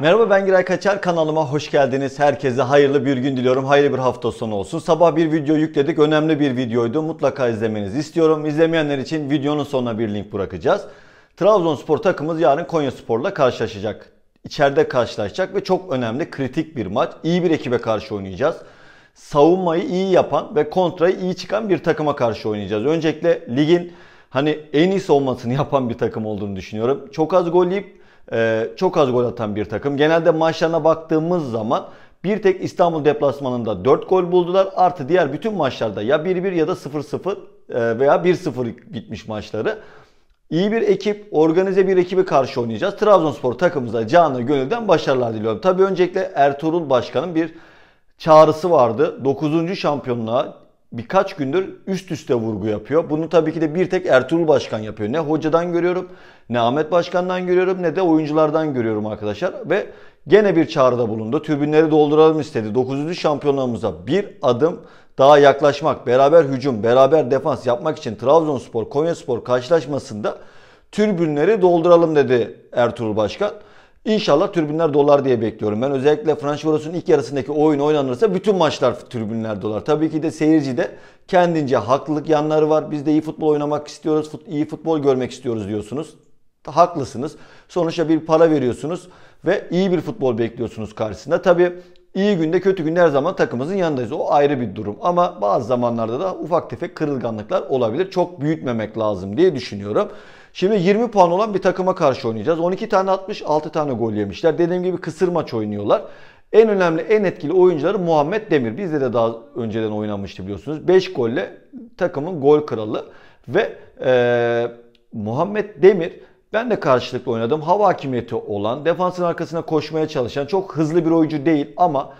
Merhaba ben Giray Kaçar kanalıma hoş geldiniz. Herkese hayırlı bir gün diliyorum. Hayırlı bir hafta sonu olsun. Sabah bir video yükledik. Önemli bir videoydu. Mutlaka izlemenizi istiyorum. İzlemeyenler için videonun sonuna bir link bırakacağız. Trabzonspor takımımız yarın Konya Spor'la karşılaşacak. İçeride karşılaşacak ve çok önemli kritik bir maç. İyi bir ekibe karşı oynayacağız. Savunmayı iyi yapan ve kontrayı iyi çıkan bir takıma karşı oynayacağız. Öncelikle ligin hani en iyi savunmasını yapan bir takım olduğunu düşünüyorum. Çok az gol yiyip ee, çok az gol atan bir takım. Genelde maçlarına baktığımız zaman bir tek İstanbul deplasmanında 4 gol buldular. Artı diğer bütün maçlarda ya 1-1 ya da 0-0 e, veya 1-0 bitmiş maçları. İyi bir ekip, organize bir ekibe karşı oynayacağız. Trabzonspor takımımıza canı gönülden başarılar diliyorum. Tabii öncelikle Ertuğrul Başkan'ın bir çağrısı vardı. 9. şampiyonluğa birkaç gündür üst üste vurgu yapıyor. Bunu tabii ki de bir tek Ertuğrul Başkan yapıyor. Ne hocadan görüyorum, ne Ahmet Başkan'dan görüyorum, ne de oyunculardan görüyorum arkadaşlar. Ve gene bir çağrıda bulundu. Tribünleri dolduralım istedi. 9. şampiyonluğumuza bir adım daha yaklaşmak, beraber hücum, beraber defans yapmak için Trabzonspor, Konyaspor karşılaşmasında tribünleri dolduralım dedi Ertuğrul Başkan. İnşallah tribünler dolar diye bekliyorum. Ben özellikle Fransız ilk yarısındaki oyun oynanırsa bütün maçlar tribünler dolar. Tabii ki de seyirci de kendince haklılık yanları var. Biz de iyi futbol oynamak istiyoruz, fut, iyi futbol görmek istiyoruz diyorsunuz. Haklısınız. Sonuçta bir para veriyorsunuz ve iyi bir futbol bekliyorsunuz karşısında. Tabii iyi günde kötü günde her zaman takımımızın yanındayız. O ayrı bir durum. Ama bazı zamanlarda da ufak tefek kırılganlıklar olabilir. Çok büyütmemek lazım diye düşünüyorum. Şimdi 20 puan olan bir takıma karşı oynayacağız. 12 tane atmış, 6 tane gol yemişler. Dediğim gibi kısır maç oynuyorlar. En önemli, en etkili oyuncuları Muhammed Demir. Bizde de daha önceden oynanmıştı biliyorsunuz. 5 golle takımın gol kralı. Ve e, Muhammed Demir ben de karşılıklı oynadım. Hava hakimiyeti olan, defansın arkasına koşmaya çalışan, çok hızlı bir oyuncu değil ama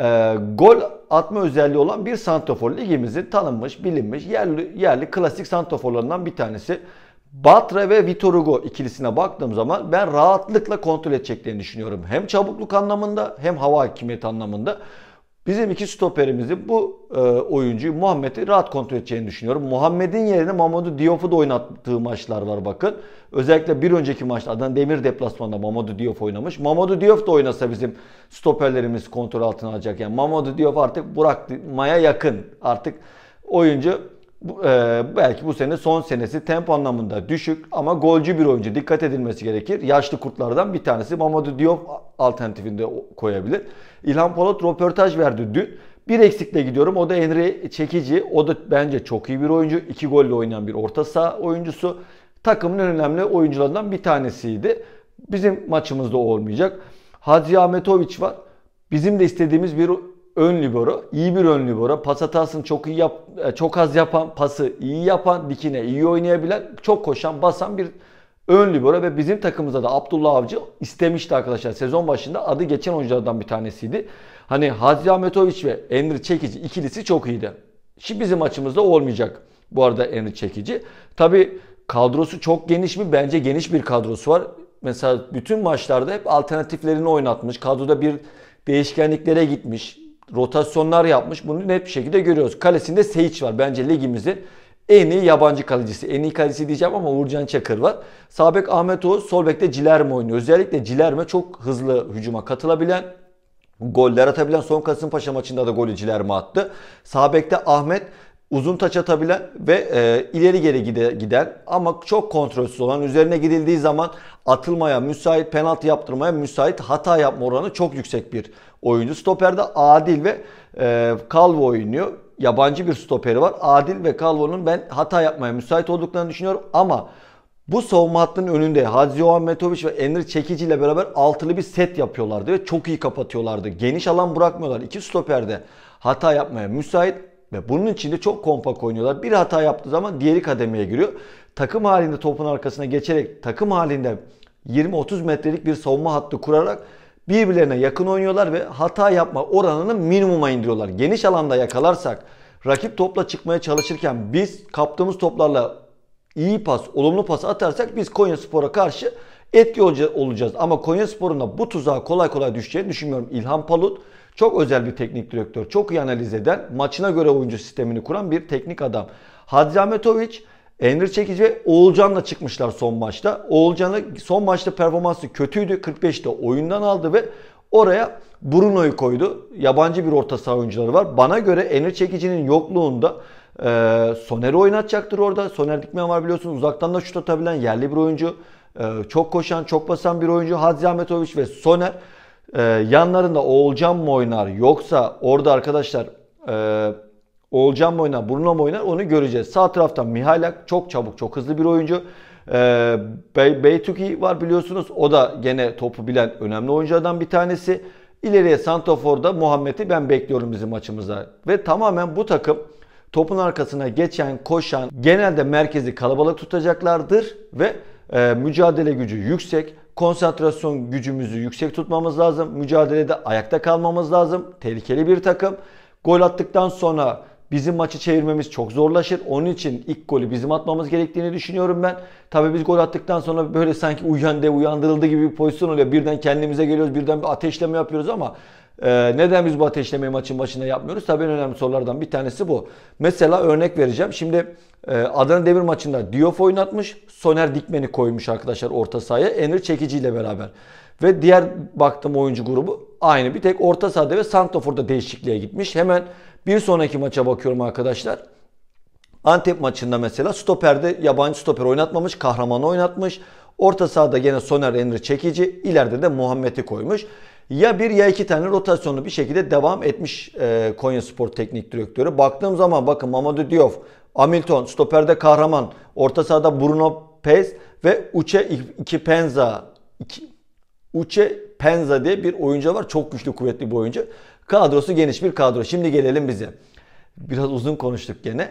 e, gol atma özelliği olan bir santofor. Ligimizin tanınmış, bilinmiş, yerli, yerli klasik santoforlarından bir tanesi. Batra ve Vitor Hugo ikilisine baktığım zaman ben rahatlıkla kontrol edeceklerini düşünüyorum. Hem çabukluk anlamında hem hava hakimiyeti anlamında. Bizim iki stoperimizi bu e, oyuncuyu Muhammed'i rahat kontrol edeceğini düşünüyorum. Muhammed'in yerine Mamadou Diop'u da oynattığı maçlar var bakın. Özellikle bir önceki maçta Adana Demir deplasmanında Mamadou Diop oynamış. Mamadou Diop da oynasa bizim stoperlerimiz kontrol altına alacak. Yani Mamadou Diop artık bırakmaya yakın. Artık oyuncu bu, e, belki bu sene son senesi tempo anlamında düşük ama golcü bir oyuncu. Dikkat edilmesi gerekir. Yaşlı kurtlardan bir tanesi. Mamadou Diop de koyabilir. İlhan Polat röportaj verdi dün. Bir eksikle gidiyorum. O da Enri Çekici. O da bence çok iyi bir oyuncu. İki golle oynayan bir orta saha oyuncusu. Takımın en önemli oyuncularından bir tanesiydi. Bizim maçımızda olmayacak. Hadzi Ahmetoviç var. Bizim de istediğimiz bir ön libero, iyi bir ön libero. Pas hatasını çok iyi yap, e, çok az yapan, pası iyi yapan, dikine iyi oynayabilen, çok koşan, basan bir ön libero ve bizim takımımızda da Abdullah Avcı istemişti arkadaşlar. Sezon başında adı geçen oyunculardan bir tanesiydi. Hani Hadri Ahmetoviç ve Emir Çekici ikilisi çok iyiydi. Şimdi bizim açımızda olmayacak bu arada Emir Çekici. Tabi kadrosu çok geniş mi? Bence geniş bir kadrosu var. Mesela bütün maçlarda hep alternatiflerini oynatmış. Kadroda bir değişkenliklere gitmiş rotasyonlar yapmış. Bunu net bir şekilde görüyoruz. Kalesinde Seyic var. Bence ligimizin en iyi yabancı kalecisi. En iyi kalecisi diyeceğim ama Uğurcan Çakır var. Sabek Ahmet Oğuz, solbekte bekte Cilerme oynuyor. Özellikle Cilerme çok hızlı hücuma katılabilen, goller atabilen son Kasımpaşa maçında da golü Cilerme attı. Sabek'te Ahmet uzun taç atabilen ve e, ileri geri gide, giden ama çok kontrolsüz olan üzerine gidildiği zaman atılmaya müsait, penaltı yaptırmaya müsait, hata yapma oranı çok yüksek bir oyuncu. Stoperde Adil ve e, Calvo oynuyor. Yabancı bir stoperi var. Adil ve Calvo'nun ben hata yapmaya müsait olduklarını düşünüyorum ama bu savunma hattının önünde Hadzi Johan Metoviç ve Enri Çekici ile beraber altılı bir set yapıyorlardı ve çok iyi kapatıyorlardı. Geniş alan bırakmıyorlar. İki stoperde hata yapmaya müsait ve bunun içinde çok kompak oynuyorlar. Bir hata yaptığı zaman diğeri kademeye giriyor takım halinde topun arkasına geçerek takım halinde 20-30 metrelik bir savunma hattı kurarak birbirlerine yakın oynuyorlar ve hata yapma oranını minimuma indiriyorlar. Geniş alanda yakalarsak rakip topla çıkmaya çalışırken biz kaptığımız toplarla iyi pas, olumlu pas atarsak biz Konya Spor'a karşı etki olacağız. Ama Konya Spor'un da bu tuzağa kolay kolay düşeceğini düşünmüyorum. İlhan Palut çok özel bir teknik direktör. Çok iyi analiz eden, maçına göre oyuncu sistemini kuran bir teknik adam. Hadzi Ahmetoviç Emir Çekici ve Oğulcan'la çıkmışlar son maçta. Oğulcan'ı son maçta performansı kötüydü. 45'te oyundan aldı ve oraya Bruno'yu koydu. Yabancı bir orta saha oyuncuları var. Bana göre Emir Çekici'nin yokluğunda e, Soner'i oynatacaktır orada. Soner Dikmen var biliyorsunuz. Uzaktan da şut atabilen yerli bir oyuncu. E, çok koşan, çok basan bir oyuncu. Hadzi Ahmetoviç ve Soner. E, yanlarında Oğulcan mı oynar yoksa orada arkadaşlar... E, Oğulcan mı oynar, Bruno mu oynar onu göreceğiz. Sağ taraftan Mihailak çok çabuk, çok hızlı bir oyuncu. Ee, Beytuki var biliyorsunuz. O da gene topu bilen önemli oyunculardan bir tanesi. İleriye Santofor'da Muhammed'i ben bekliyorum bizim maçımıza. Ve tamamen bu takım topun arkasına geçen, koşan, genelde merkezi kalabalık tutacaklardır ve e, mücadele gücü yüksek. Konsantrasyon gücümüzü yüksek tutmamız lazım. Mücadelede ayakta kalmamız lazım. Tehlikeli bir takım. Gol attıktan sonra Bizim maçı çevirmemiz çok zorlaşır. Onun için ilk golü bizim atmamız gerektiğini düşünüyorum ben. Tabii biz gol attıktan sonra böyle sanki uyandı, uyandırıldı gibi bir pozisyon oluyor. Birden kendimize geliyoruz, birden bir ateşleme yapıyoruz ama ee, neden biz bu ateşlemeyi maçın başında yapmıyoruz? Tabii en önemli sorulardan bir tanesi bu. Mesela örnek vereceğim. Şimdi e, Adana Demir maçında Diop oynatmış. Soner Dikmen'i koymuş arkadaşlar orta sahaya. Emir Çekici ile beraber. Ve diğer baktığım oyuncu grubu aynı. Bir tek orta sahada ve Santofor'da değişikliğe gitmiş. Hemen bir sonraki maça bakıyorum arkadaşlar. Antep maçında mesela stoperde yabancı stoper oynatmamış, kahramanı oynatmış. Orta sahada gene Soner Enri çekici, ileride de Muhammed'i koymuş. Ya bir ya iki tane rotasyonu bir şekilde devam etmiş e, Konya Spor Teknik Direktörü. Baktığım zaman bakın Mamadou Diouf, Hamilton, stoperde kahraman, orta sahada Bruno Pez ve Uche iki Penza, iki, Uche Penza diye bir oyuncu var. Çok güçlü kuvvetli bir oyuncu. Kadrosu geniş bir kadro. Şimdi gelelim bize. Biraz uzun konuştuk gene.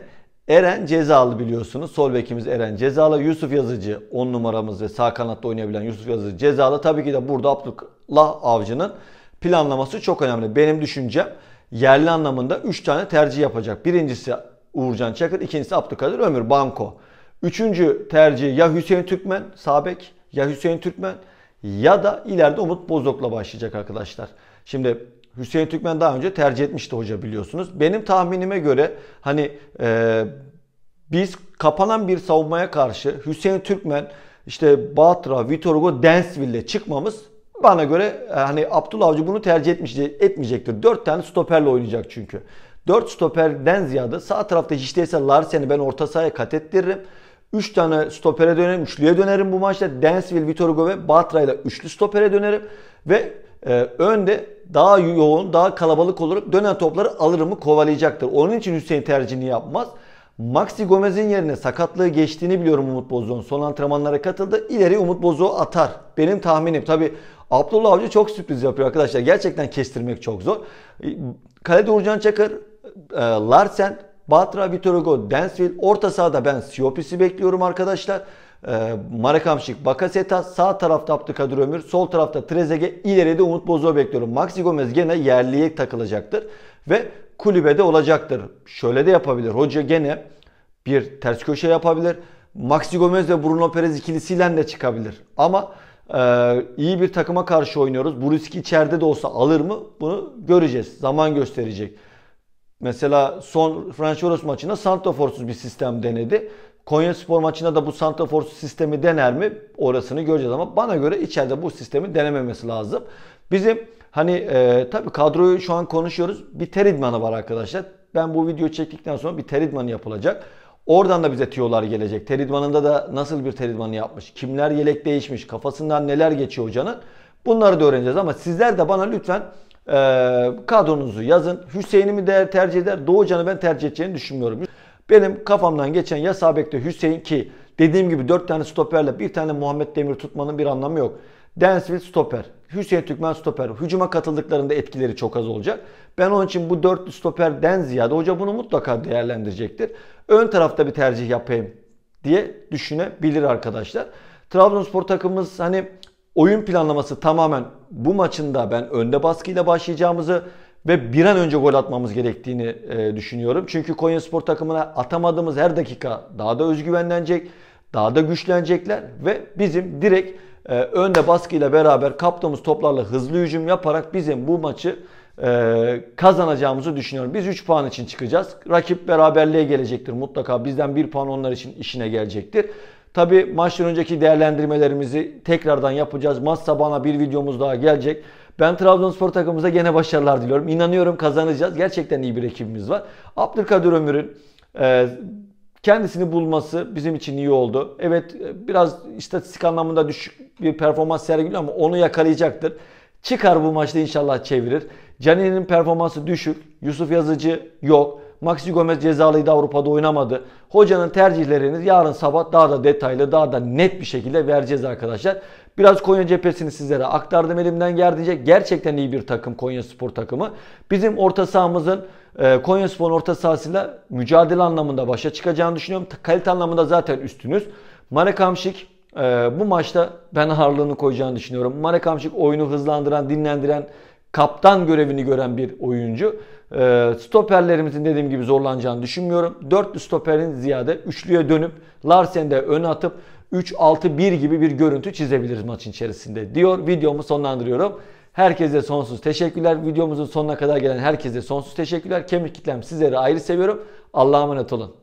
Eren cezalı biliyorsunuz. Sol bekimiz Eren cezalı. Yusuf Yazıcı 10 numaramız ve sağ kanatta oynayabilen Yusuf Yazıcı cezalı. Tabii ki de burada Abdullah Avcı'nın planlaması çok önemli. Benim düşüncem yerli anlamında 3 tane tercih yapacak. Birincisi Uğurcan Çakır, ikincisi Abdülkadir Ömür Banko. Üçüncü tercih ya Hüseyin Türkmen Sabek ya Hüseyin Türkmen ya da ileride Umut Bozok'la başlayacak arkadaşlar. Şimdi Hüseyin Türkmen daha önce tercih etmişti hoca biliyorsunuz. Benim tahminime göre hani e, biz kapanan bir savunmaya karşı Hüseyin Türkmen işte Batra, Vitor Hugo, Densville'le çıkmamız bana göre e, hani Abdullah Avcı bunu tercih etmeyecek, etmeyecektir. 4 tane stoperle oynayacak çünkü. 4 stoperden ziyade sağ tarafta hiç değilse Larsen'i ben orta sahaya kat ettiririm. 3 tane stopere dönerim, üçlüye dönerim bu maçta. Densville, Vitor Hugo ve Batra ile üçlü stopere dönerim. Ve e, önde daha yoğun, daha kalabalık olarak dönen topları alır mı kovalayacaktır. Onun için Hüseyin tercihini yapmaz. Maxi Gomez'in yerine sakatlığı geçtiğini biliyorum Umut Bozok'un. Son antrenmanlara katıldı. İleri Umut Bozok'u atar. Benim tahminim. Tabi Abdullah Avcı çok sürpriz yapıyor arkadaşlar. Gerçekten kestirmek çok zor. Kalede Uğurcan Çakır, e, Larsen, Batra, Vitor Hugo, Densville. Orta sahada ben Siopis'i bekliyorum arkadaşlar. Ee, Marakamşik, Bakaseta, sağ tarafta Abdülkadir Ömür, sol tarafta Trezege, ileride Umut Bozoğlu bekliyorum. Maxi Gomez gene yerliye takılacaktır ve kulübede olacaktır. Şöyle de yapabilir. Hoca gene bir ters köşe yapabilir. Maxi Gomez ve Bruno Perez ikilisiyle de çıkabilir. Ama ee, iyi bir takıma karşı oynuyoruz. Bu riski içeride de olsa alır mı? Bunu göreceğiz. Zaman gösterecek. Mesela son Fransız maçında Santoforsuz bir sistem denedi. Konya Spor maçında da bu Santrafor sistemi dener mi? Orasını göreceğiz ama bana göre içeride bu sistemi denememesi lazım. Bizim hani e, tabii kadroyu şu an konuşuyoruz. Bir ter idmanı var arkadaşlar. Ben bu video çektikten sonra bir ter idmanı yapılacak. Oradan da bize tiyolar gelecek. Ter idmanında da nasıl bir ter idmanı yapmış? Kimler yelek değişmiş? Kafasından neler geçiyor hocanın? Bunları da öğreneceğiz ama sizler de bana lütfen e, kadronuzu yazın. Hüseyin'i mi değer tercih eder? Doğucan'ı ben tercih edeceğini düşünmüyorum. Benim kafamdan geçen ya Sabek'te Hüseyin ki dediğim gibi 4 tane stoperle bir tane Muhammed Demir tutmanın bir anlamı yok. Densville stoper, Hüseyin Türkmen stoper. Hücuma katıldıklarında etkileri çok az olacak. Ben onun için bu 4 stoperden ziyade hoca bunu mutlaka değerlendirecektir. Ön tarafta bir tercih yapayım diye düşünebilir arkadaşlar. Trabzonspor takımımız hani oyun planlaması tamamen bu maçında ben önde baskıyla başlayacağımızı ve bir an önce gol atmamız gerektiğini e, düşünüyorum. Çünkü Konyaspor takımına atamadığımız her dakika daha da özgüvenlenecek, daha da güçlenecekler ve bizim direkt e, önde baskıyla beraber kaptığımız toplarla hızlı hücum yaparak bizim bu maçı e, kazanacağımızı düşünüyorum. Biz 3 puan için çıkacağız. Rakip beraberliğe gelecektir mutlaka. Bizden 1 puan onlar için işine gelecektir. Tabi maçtan önceki değerlendirmelerimizi tekrardan yapacağız. Maç sabahına bir videomuz daha gelecek. Ben Trabzonspor takımımıza gene başarılar diliyorum. İnanıyorum kazanacağız. Gerçekten iyi bir ekibimiz var. Abdülkadir Ömür'ün e, kendisini bulması bizim için iyi oldu. Evet e, biraz istatistik anlamında düşük bir performans sergiliyor ama onu yakalayacaktır. Çıkar bu maçta inşallah çevirir. Canin'in performansı düşük. Yusuf Yazıcı yok. Maxi Gomez cezalıydı Avrupa'da oynamadı. Hocanın tercihlerini yarın sabah daha da detaylı daha da net bir şekilde vereceğiz arkadaşlar. Biraz Konya cephesini sizlere aktardım elimden geldiğince. Gerçekten iyi bir takım Konya Spor takımı. Bizim orta sahamızın e, Konya Spor'un orta sahasıyla mücadele anlamında başa çıkacağını düşünüyorum. Kalite anlamında zaten üstünüz. Marek Hamşik e, bu maçta ben ağırlığını koyacağını düşünüyorum. Marek Hamşik oyunu hızlandıran, dinlendiren, kaptan görevini gören bir oyuncu. Ee, stoperlerimizin dediğim gibi zorlanacağını düşünmüyorum. Dörtlü stoperin ziyade üçlüye dönüp Larsen'de ön atıp 3-6-1 gibi bir görüntü çizebiliriz maçın içerisinde diyor. Videomu sonlandırıyorum. Herkese sonsuz teşekkürler. Videomuzun sonuna kadar gelen herkese sonsuz teşekkürler. Kemik kitlem sizleri ayrı seviyorum. Allah'a emanet olun.